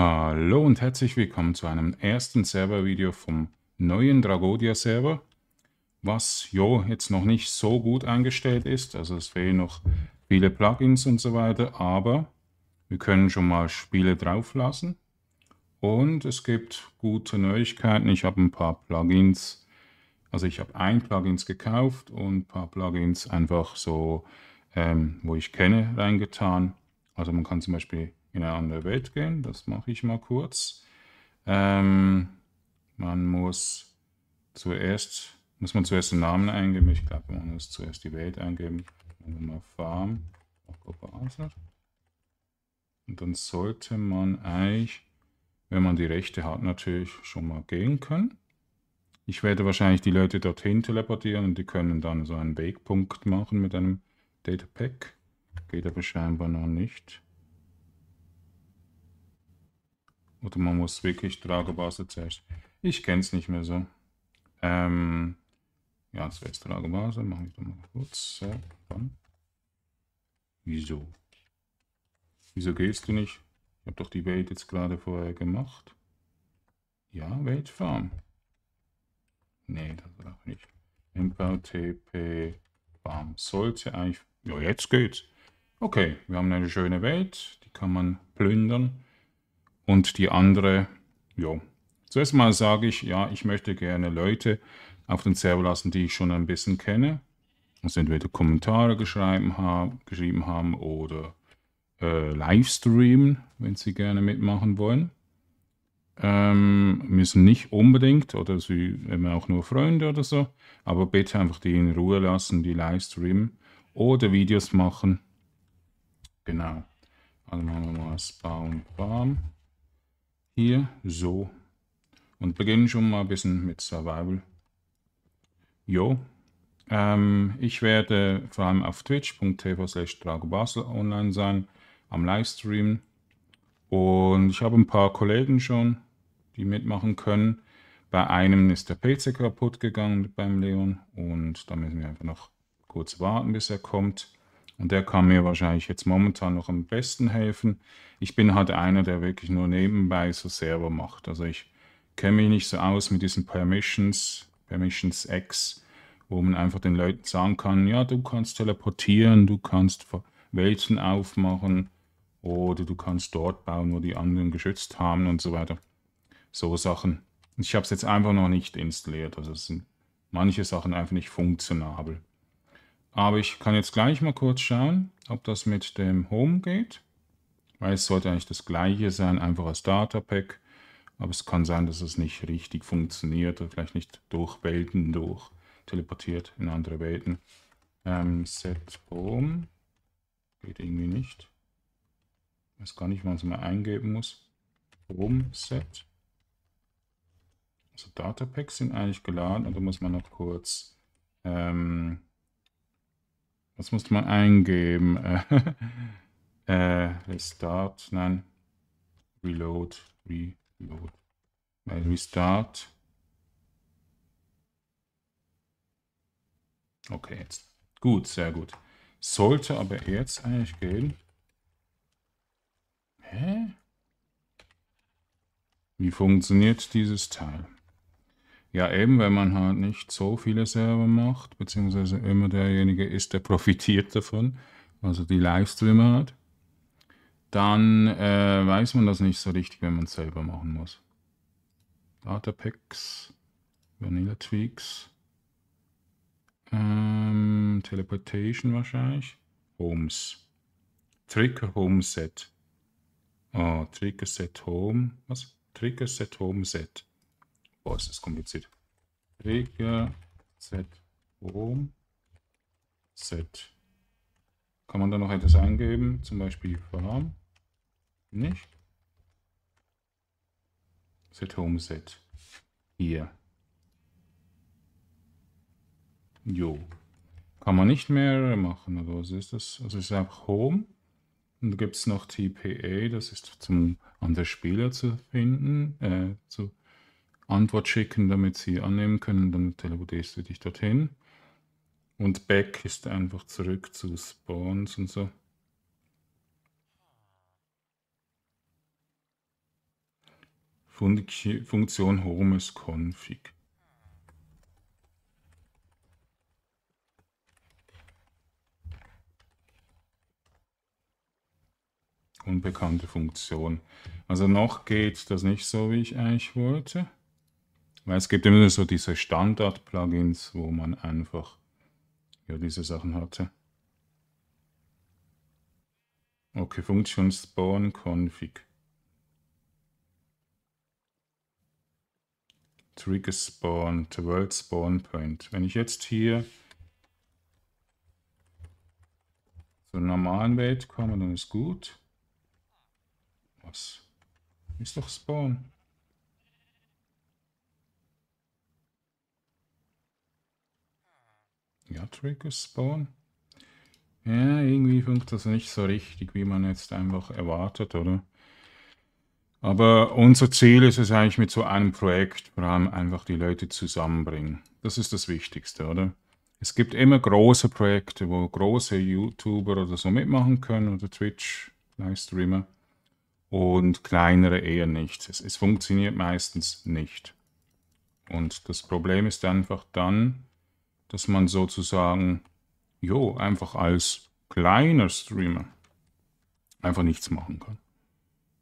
Hallo und herzlich willkommen zu einem ersten Server-Video vom neuen Dragodia-Server, was jo jetzt noch nicht so gut eingestellt ist, also es fehlen noch viele Plugins und so weiter, aber wir können schon mal Spiele drauflassen. und es gibt gute Neuigkeiten. Ich habe ein paar Plugins, also ich habe ein Plugins gekauft und ein paar Plugins einfach so, ähm, wo ich kenne, reingetan. Also man kann zum Beispiel in eine andere Welt gehen. Das mache ich mal kurz. Ähm, man muss zuerst, muss man zuerst den Namen eingeben. Ich glaube, man muss zuerst die Welt eingeben. Dann mal Farm, Und dann sollte man eigentlich, wenn man die Rechte hat, natürlich schon mal gehen können. Ich werde wahrscheinlich die Leute dorthin teleportieren und die können dann so einen Wegpunkt machen mit einem Datapack. Geht aber scheinbar noch nicht. Oder man muss wirklich Dragobase zuerst. Ich kenne es nicht mehr so. Ähm, ja, das wäre jetzt Dragobase. Machen ich doch mal kurz. So, dann. Wieso? Wieso gehst du nicht? Ich habe doch die Welt jetzt gerade vorher gemacht. Ja, Weltfarm. Nee, das brauche ich nicht. MVTP Farm sollte eigentlich... Ja, jetzt geht's. Okay, wir haben eine schöne Welt. Die kann man plündern und die andere, ja. Zuerst mal sage ich, ja, ich möchte gerne Leute auf den Server lassen, die ich schon ein bisschen kenne. Also entweder Kommentare geschrieben, haben, geschrieben haben oder äh, Livestreamen, wenn sie gerne mitmachen wollen. Ähm, müssen nicht unbedingt oder sie eben auch nur Freunde oder so, aber bitte einfach die in Ruhe lassen, die Livestreamen oder Videos machen. Genau. Also machen wir mal Spawn Farm. Hier so. Und beginnen schon mal ein bisschen mit Survival. Jo. Ähm, ich werde vor allem auf twitch.tv slash dragobasel online sein, am Livestream. Und ich habe ein paar Kollegen schon, die mitmachen können. Bei einem ist der PC kaputt gegangen beim Leon und da müssen wir einfach noch kurz warten, bis er kommt. Und der kann mir wahrscheinlich jetzt momentan noch am besten helfen. Ich bin halt einer, der wirklich nur nebenbei so Server macht. Also ich kenne mich nicht so aus mit diesen Permissions, Permissions X, wo man einfach den Leuten sagen kann, ja, du kannst teleportieren, du kannst Welten aufmachen oder du kannst dort bauen, wo die anderen geschützt haben und so weiter. So Sachen. Ich habe es jetzt einfach noch nicht installiert. Also es sind manche Sachen einfach nicht funktionabel. Aber ich kann jetzt gleich mal kurz schauen, ob das mit dem Home geht. Weil es sollte eigentlich das gleiche sein, einfach als Datapack. Aber es kann sein, dass es nicht richtig funktioniert oder vielleicht nicht durch Welten durch teleportiert in andere Welten. Ähm, set Home geht irgendwie nicht. Ich weiß gar nicht, wann es mal eingeben muss. Home Set. Also Datapacks sind eigentlich geladen und da muss man noch kurz ähm, was musste man eingeben? Äh, äh, restart, nein. Reload, reload. Restart. Okay, jetzt. Gut, sehr gut. Sollte aber jetzt eigentlich gehen. Hä? Wie funktioniert dieses Teil? Ja, eben, wenn man halt nicht so viele Server macht, beziehungsweise immer derjenige ist, der profitiert davon, also die Livestreamer hat, dann äh, weiß man das nicht so richtig, wenn man es selber machen muss. Datapacks, Vanilla Tweaks, ähm, Teleportation wahrscheinlich, Homes, Trigger Home Set. Oh, Trigger Set Home, was? Trigger Set Home Set. Boah, ist das kompliziert. Rege Z Rom Z. Kann man da noch etwas eingeben? Zum Beispiel Farm? Nicht? Set Home Set. Hier. Jo. Kann man nicht mehr machen, oder was ist das? Also ich sage Home. Und da gibt es noch TPA, das ist zum an der Spieler zu finden, äh, zu Antwort schicken, damit sie annehmen können. Dann teleportierst du dich dorthin. Und back ist einfach zurück zu Spawns und so. Funktion Home ist Config. Unbekannte Funktion. Also noch geht das nicht so, wie ich eigentlich wollte. Weil es gibt immer so diese Standard-Plugins, wo man einfach ja, diese Sachen hatte. Okay, Funktion Spawn Config. Trigger Spawn, the World Spawn Point. Wenn ich jetzt hier zur normalen Welt komme, dann ist gut. Was? Ist doch Spawn. Ja, Trigger gespawnt? Ja, irgendwie funkt das nicht so richtig, wie man jetzt einfach erwartet, oder? Aber unser Ziel ist es eigentlich mit so einem Projekt vor allem einfach die Leute zusammenbringen. Das ist das Wichtigste, oder? Es gibt immer große Projekte, wo große YouTuber oder so mitmachen können oder Twitch, Livestreamer und kleinere eher nicht. Es, es funktioniert meistens nicht. Und das Problem ist einfach dann, dass man sozusagen, jo, einfach als kleiner Streamer einfach nichts machen kann.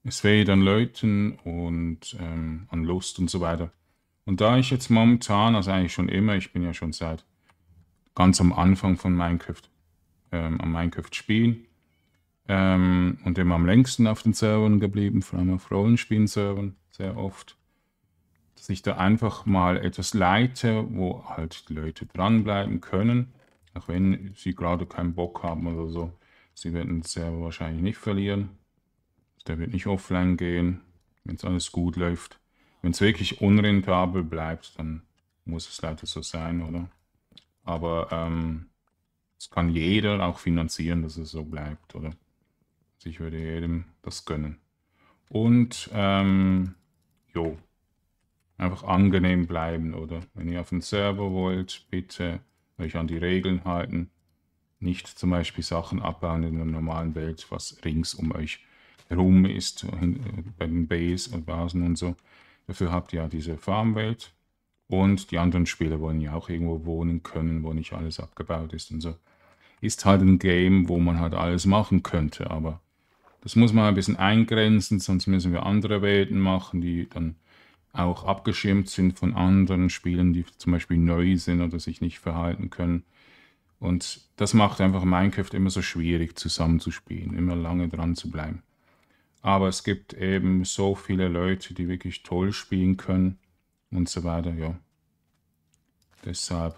Es fehlt an Leuten und ähm, an Lust und so weiter. Und da ich jetzt momentan, also eigentlich schon immer, ich bin ja schon seit ganz am Anfang von Minecraft, ähm, am Minecraft spielen ähm, und immer am längsten auf den Servern geblieben, vor allem auf Rollenspielen-Servern sehr oft dass ich da einfach mal etwas leite, wo halt die Leute dranbleiben können, auch wenn sie gerade keinen Bock haben oder so. Sie werden den Server wahrscheinlich nicht verlieren. Der wird nicht offline gehen, wenn es alles gut läuft. Wenn es wirklich unrentabel bleibt, dann muss es leider so sein, oder? Aber ähm, das kann jeder auch finanzieren, dass es so bleibt, oder? Also ich würde jedem das gönnen. Und ähm, jo, einfach angenehm bleiben. Oder wenn ihr auf den Server wollt, bitte euch an die Regeln halten. Nicht zum Beispiel Sachen abbauen in der normalen Welt, was rings um euch herum ist, äh, bei den Base und Basen und so. Dafür habt ihr ja diese Farmwelt. Und die anderen Spieler wollen ja auch irgendwo wohnen können, wo nicht alles abgebaut ist und so. Ist halt ein Game, wo man halt alles machen könnte, aber das muss man ein bisschen eingrenzen, sonst müssen wir andere Welten machen, die dann auch abgeschirmt sind von anderen Spielen, die zum Beispiel neu sind oder sich nicht verhalten können. Und das macht einfach Minecraft immer so schwierig zusammenzuspielen, immer lange dran zu bleiben. Aber es gibt eben so viele Leute, die wirklich toll spielen können und so weiter, ja. Deshalb,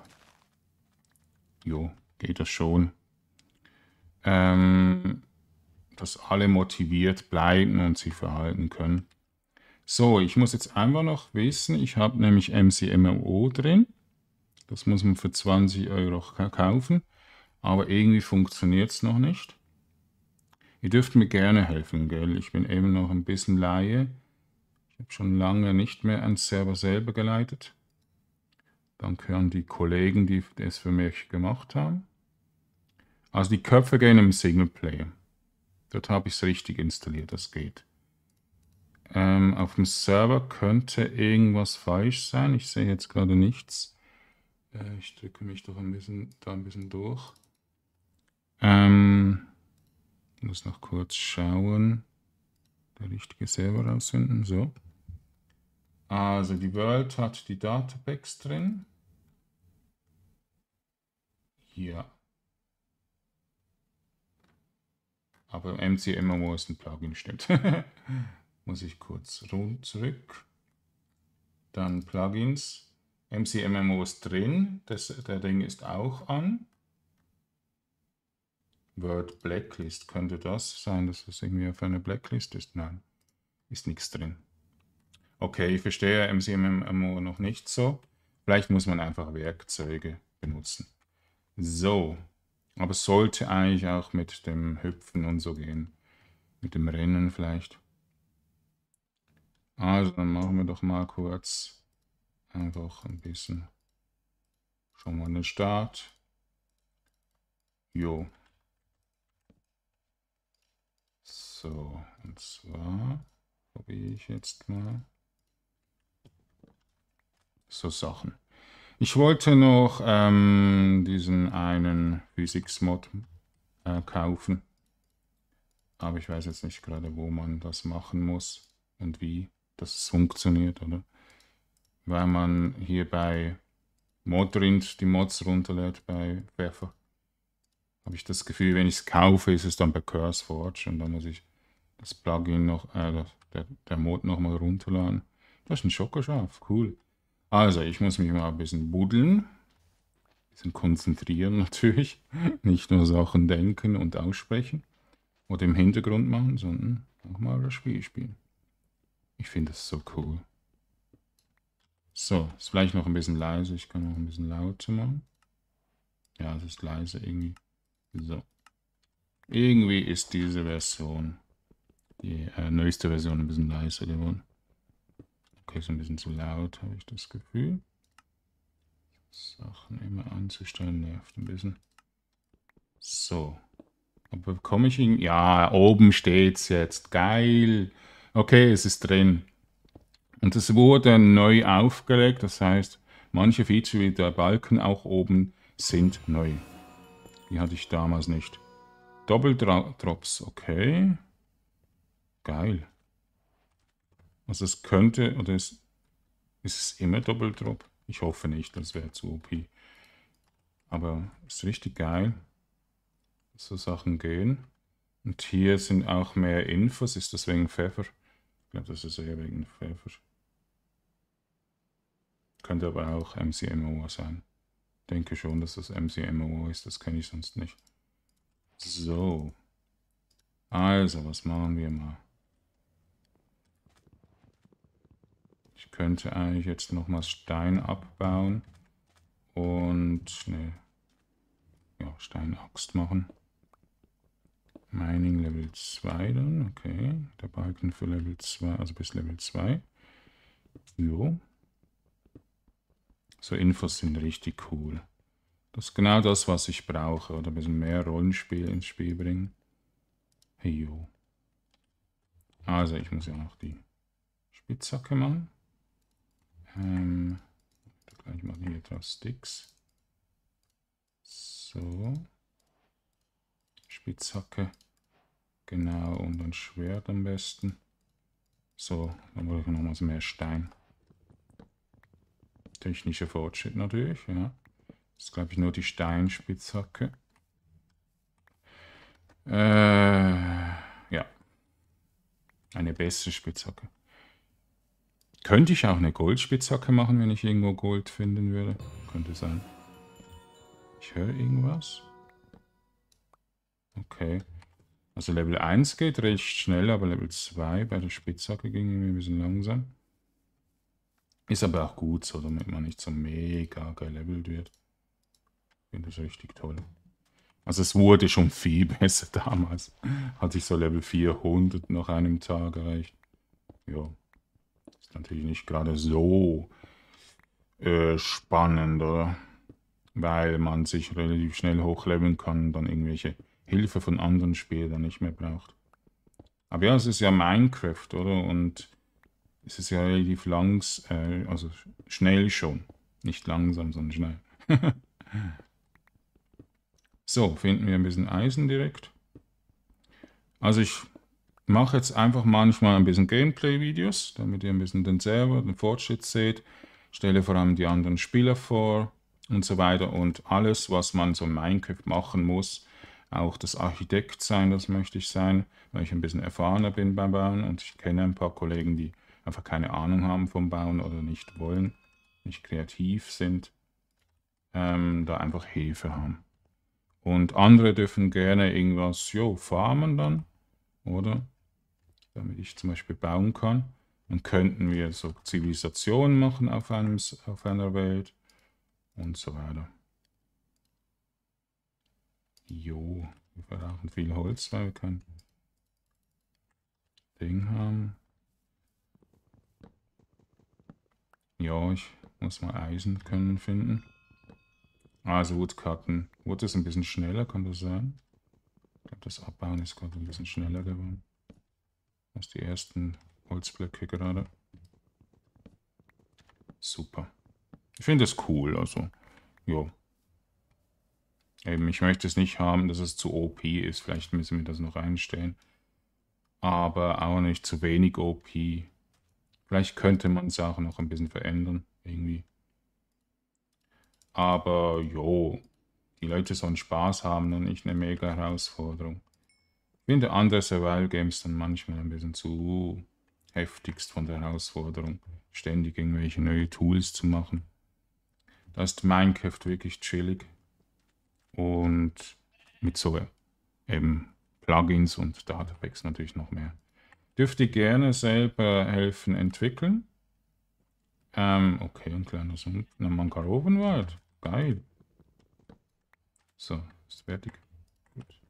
jo, geht das schon. Ähm, dass alle motiviert bleiben und sich verhalten können. So, ich muss jetzt einfach noch wissen, ich habe nämlich MCMMO drin. Das muss man für 20 Euro kaufen. Aber irgendwie funktioniert es noch nicht. Ihr dürft mir gerne helfen, gell? Ich bin eben noch ein bisschen Laie. Ich habe schon lange nicht mehr einen Server selber geleitet. Danke an die Kollegen, die es für mich gemacht haben. Also die Köpfe gehen im Singleplayer. Dort habe ich es richtig installiert, das geht. Ähm, auf dem Server könnte irgendwas falsch sein. Ich sehe jetzt gerade nichts. Äh, ich drücke mich doch ein bisschen, da ein bisschen durch. Ähm, muss noch kurz schauen. Der richtige Server rausfinden. So. Also die World hat die Databacks drin. Ja. Aber MCMMO ist ein Plugin, stimmt. muss ich kurz rund zurück. Dann Plugins. MCMMO ist drin, das, der Ding ist auch an. Word Blacklist könnte das sein, dass das irgendwie auf einer Blacklist ist. Nein, ist nichts drin. Okay, ich verstehe MCMMO noch nicht so. Vielleicht muss man einfach Werkzeuge benutzen. So, aber sollte eigentlich auch mit dem Hüpfen und so gehen. Mit dem Rennen vielleicht. Also dann machen wir doch mal kurz einfach ein bisschen schon mal einen Start. Jo. So, und zwar probiere ich jetzt mal so Sachen. Ich wollte noch ähm, diesen einen Physics-Mod äh, kaufen. Aber ich weiß jetzt nicht gerade, wo man das machen muss und wie dass es funktioniert, oder? Weil man hier bei Motorint die Mods runterlädt bei Werfer, habe ich das Gefühl, wenn ich es kaufe, ist es dann bei CurseForge und dann muss ich das Plugin noch, äh, der, der Mod nochmal runterladen. Das ist ein Schokoschaf, cool. Also, ich muss mich mal ein bisschen buddeln, ein bisschen konzentrieren natürlich, nicht nur Sachen denken und aussprechen oder im Hintergrund machen, sondern auch mal das Spiel spielen. Ich finde das so cool. So, ist vielleicht noch ein bisschen leise. Ich kann noch ein bisschen lauter machen. Ja, es ist leise irgendwie. So. Irgendwie ist diese Version, die äh, neueste Version, ein bisschen leiser geworden. Okay, ist ein bisschen zu laut, habe ich das Gefühl. Sachen immer anzustellen nervt ein bisschen. So. Aber komme ich ihn? Ja, oben steht es jetzt. Geil okay, es ist drin. Und es wurde neu aufgelegt, das heißt, manche Feature wie der Balken auch oben sind neu. Die hatte ich damals nicht. Doppeldrops, okay. Geil. Also es könnte, oder es ist es immer Doppeldrop? Ich hoffe nicht, das wäre zu OP. Aber es ist richtig geil, dass so Sachen gehen. Und hier sind auch mehr Infos, ist deswegen Pfeffer. Ich glaube, das ist eher wegen Pfeffer. Könnte aber auch MCMO sein. Denke schon, dass das MCMO ist. Das kenne ich sonst nicht. So. Also, was machen wir mal? Ich könnte eigentlich jetzt nochmal Stein abbauen und Ne. ja, Steinaxt machen. Mining Level 2 dann, okay. Der Balken für Level 2, also bis Level 2. Jo. So Infos sind richtig cool. Das ist genau das, was ich brauche. Oder ein bisschen mehr Rollenspiel ins Spiel bringen. Hey, jo. Also, ich muss ja noch die Spitzhacke machen. Ähm, gleich mal hier drauf Sticks. So. Spitzhacke. Genau, und ein Schwert am besten. So, dann brauche ich nochmals mehr Stein. Technischer Fortschritt natürlich, ja. Jetzt glaube ich, nur die Steinspitzhacke. Äh, ja. Eine bessere Spitzhacke. Könnte ich auch eine Goldspitzhacke machen, wenn ich irgendwo Gold finden würde? Könnte sein. Ich höre irgendwas. Okay. Also Level 1 geht recht schnell, aber Level 2 bei der Spitzhacke ging irgendwie ein bisschen langsam. Ist aber auch gut so, damit man nicht so mega gelevelt wird. Ich finde das richtig toll. Also es wurde schon viel besser damals. Hatte ich so Level 400 nach einem Tag erreicht. Ja, ist natürlich nicht gerade so äh, spannend, oder? Weil man sich relativ schnell hochleveln kann und dann irgendwelche Hilfe von anderen Spielern nicht mehr braucht. Aber ja, es ist ja Minecraft, oder? Und es ist ja relativ langs, äh, also schnell schon. Nicht langsam, sondern schnell. so, finden wir ein bisschen Eisen direkt. Also ich mache jetzt einfach manchmal ein bisschen Gameplay-Videos, damit ihr ein bisschen den Server, den Fortschritt seht. Stelle vor allem die anderen Spieler vor und so weiter und alles, was man so in Minecraft machen muss, auch das Architekt sein, das möchte ich sein, weil ich ein bisschen erfahrener bin beim Bauen und ich kenne ein paar Kollegen, die einfach keine Ahnung haben vom Bauen oder nicht wollen, nicht kreativ sind, ähm, da einfach Hilfe haben. Und andere dürfen gerne irgendwas, jo, farmen dann, oder? Damit ich zum Beispiel bauen kann. Dann könnten wir so Zivilisationen machen auf, einem, auf einer Welt und so weiter. Jo, wir brauchen viel Holz, weil wir kein Ding haben. Ja, ich muss mal Eisen können finden. Ah, also Woodcutten. Wood ist ein bisschen schneller, kann das sein? Ich glaube, das Abbauen ist gerade ein bisschen schneller geworden. Als die ersten Holzblöcke gerade. Super. Ich finde es cool, also. Jo. Eben, ich möchte es nicht haben, dass es zu OP ist. Vielleicht müssen wir das noch einstellen. Aber auch nicht zu wenig OP. Vielleicht könnte man Sachen noch ein bisschen verändern, irgendwie. Aber jo, die Leute sollen Spaß haben und nicht eine mega Herausforderung. Ich finde andere Survival Games dann manchmal ein bisschen zu heftigst von der Herausforderung, ständig irgendwelche neue Tools zu machen. Da ist Minecraft wirklich chillig und mit so eben Plugins und Databacks natürlich noch mehr. Dürfte gerne selber helfen entwickeln? Ähm, okay, ein kleiner Sumpf, ein Mangarovenwald. Geil. So, ist fertig. Gut.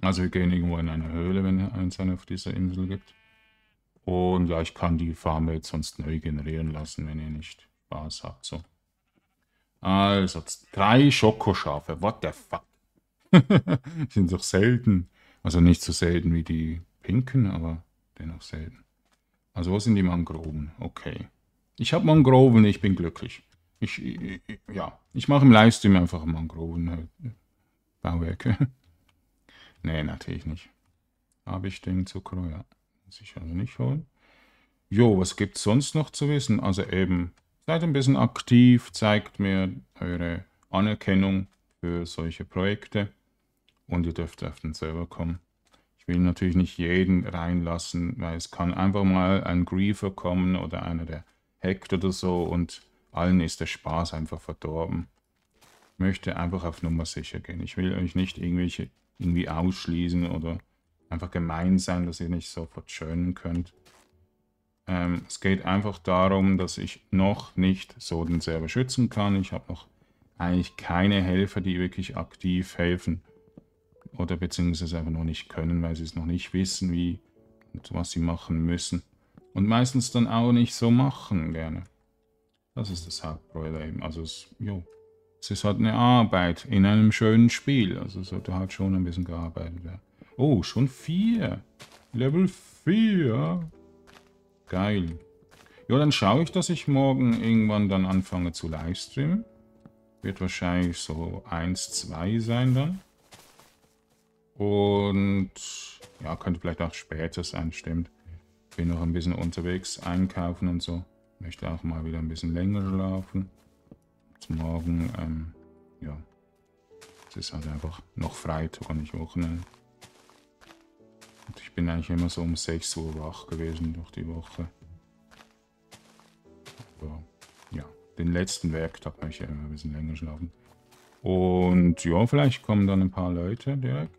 Also wir gehen irgendwo in eine Höhle, wenn es eine auf dieser Insel gibt. Und ja, ich kann die Farm jetzt sonst neu generieren lassen, wenn ihr nicht Spaß habt. So. Also, drei Schokoschafe. What the fuck? Sind doch selten. Also nicht so selten wie die pinken, aber dennoch selten. Also wo sind die Mangroven? Okay. Ich habe Mangroven, ich bin glücklich. Ich, ich, ich ja, ich mache im Livestream einfach Mangroven-Bauwerke. Äh, nee, natürlich nicht. Habe ich den Zucker, ja. Muss ich also nicht holen. Jo, was gibt's sonst noch zu wissen? Also eben Seid ein bisschen aktiv, zeigt mir eure Anerkennung für solche Projekte und ihr dürft auf den Server kommen. Ich will natürlich nicht jeden reinlassen, weil es kann einfach mal ein Griefer kommen oder einer, der hackt oder so und allen ist der Spaß einfach verdorben. Ich möchte einfach auf Nummer sicher gehen. Ich will euch nicht irgendwelche irgendwie ausschließen oder einfach gemein sein, dass ihr nicht sofort schönen könnt. Ähm, es geht einfach darum, dass ich noch nicht so den Server schützen kann. Ich habe noch eigentlich keine Helfer, die wirklich aktiv helfen. Oder beziehungsweise einfach noch nicht können, weil sie es noch nicht wissen, wie und was sie machen müssen. Und meistens dann auch nicht so machen gerne. Das ist das Hauptproblem. Also es, jo, es ist halt eine Arbeit in einem schönen Spiel. Also es sollte halt schon ein bisschen gearbeitet werden. Oh, schon vier. Level 4. Geil. Ja, dann schaue ich, dass ich morgen irgendwann dann anfange zu livestreamen. Wird wahrscheinlich so 1, 2 sein dann. Und ja, könnte vielleicht auch später sein, stimmt. Bin noch ein bisschen unterwegs, einkaufen und so. Möchte auch mal wieder ein bisschen länger schlafen. Zum Morgen, ähm, ja. Es ist halt einfach noch Freitag und nicht Wochenende. Und ich bin eigentlich immer so um 6 Uhr wach gewesen durch die Woche. Aber, ja, den letzten Werktag habe ich ja immer ein bisschen länger schlafen. Und ja, vielleicht kommen dann ein paar Leute direkt.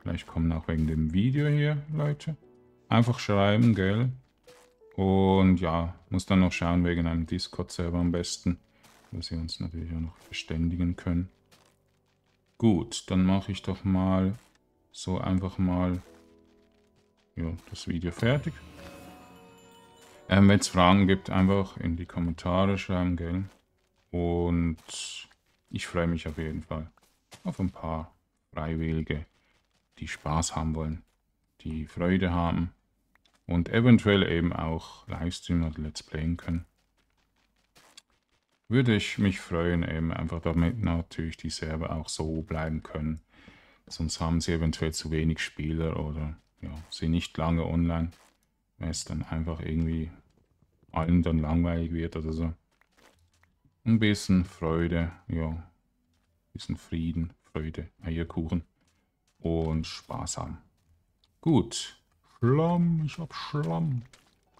Vielleicht kommen auch wegen dem Video hier Leute. Einfach schreiben, gell? Und ja, muss dann noch schauen wegen einem Discord-Server am besten, dass sie uns natürlich auch noch verständigen können. Gut, dann mache ich doch mal so einfach mal ja, das Video fertig. Ähm, Wenn es Fragen gibt, einfach in die Kommentare schreiben, gell? Und ich freue mich auf jeden Fall auf ein paar Freiwillige, die Spaß haben wollen, die Freude haben und eventuell eben auch Livestream oder Let's Playen können. Würde ich mich freuen, eben einfach damit natürlich die Server auch so bleiben können. Sonst haben sie eventuell zu wenig Spieler oder ja, sie nicht lange online, weil es dann einfach irgendwie allen dann langweilig wird oder so. Ein bisschen Freude, ja, ein bisschen Frieden, Freude, Eierkuchen und Spaß haben. Gut, Schlamm, ich hab Schlamm.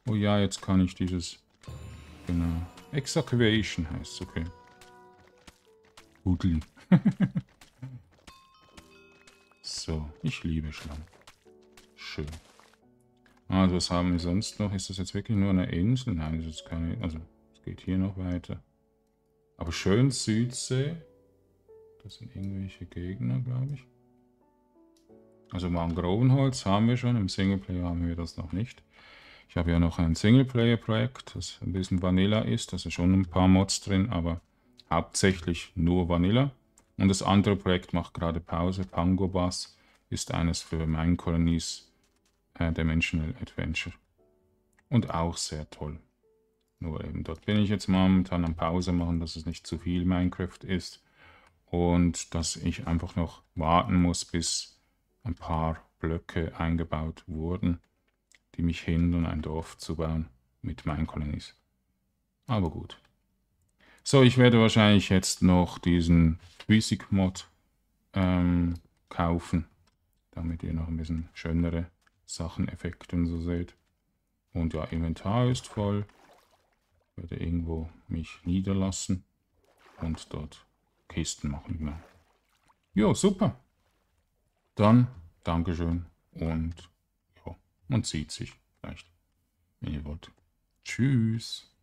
Oh ja, jetzt kann ich dieses, genau, Exacuation heißt es, okay. Hudeln. so, ich liebe Schlamm schön. Ah, also, was haben wir sonst noch? Ist das jetzt wirklich nur eine Insel? Nein, das ist keine... Insel. Also, es geht hier noch weiter. Aber schön Südsee. Das sind irgendwelche Gegner, glaube ich. Also Mangrovenholz haben wir schon, im Singleplayer haben wir das noch nicht. Ich habe ja noch ein Singleplayer-Projekt, das ein bisschen Vanilla ist. Da sind schon ein paar Mods drin, aber hauptsächlich nur Vanilla. Und das andere Projekt macht gerade Pause. Pango Bass ist eines für main Colonies äh, Dimensional Adventure. Und auch sehr toll. Nur eben dort bin ich jetzt momentan am Pause machen, dass es nicht zu viel Minecraft ist. Und dass ich einfach noch warten muss, bis ein paar Blöcke eingebaut wurden, die mich hindern, ein Dorf zu bauen mit meinen Kolonies. Aber gut. So, ich werde wahrscheinlich jetzt noch diesen Physik-Mod ähm, kaufen, damit ihr noch ein bisschen schönere Sachen, Effekten so seht. Und ja, Inventar ist voll. Ich werde irgendwo mich niederlassen und dort Kisten machen. Mehr. Genau. Jo, super. Dann Dankeschön und ja, man sieht sich vielleicht, wenn ihr wollt. Tschüss.